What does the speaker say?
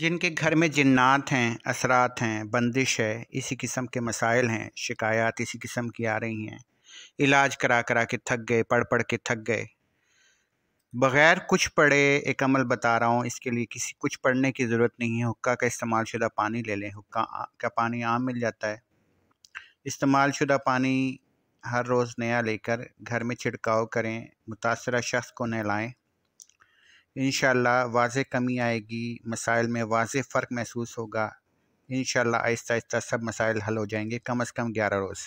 जिनके घर में जिन्नात हैं असरात हैं बंदिश है इसी किस्म के मसाइल हैं शिकायत इसी किस्म की आ रही हैं इलाज करा करा के थक गए पढ़ पढ़ के थक गए बग़ैर कुछ पढ़े एक अमल बता रहा हूँ इसके लिए किसी कुछ पढ़ने की ज़रूरत नहीं है हुक्का का इस्तेमाल शुदा पानी ले लें हुक्का का पानी आम मिल जाता है इस्तेमाल शुदा पानी हर रोज़ नया लेकर घर में छिड़काव करें मुतासरा शख्स को नहलाएं इन वाज कमी आएगी मसाइल में वाज फ़र्क महसूस होगा इन आहिस्ता आहिस्ता सब मसाइल हल हो जाएंगे कम अज़ कम ग्यारह रोज़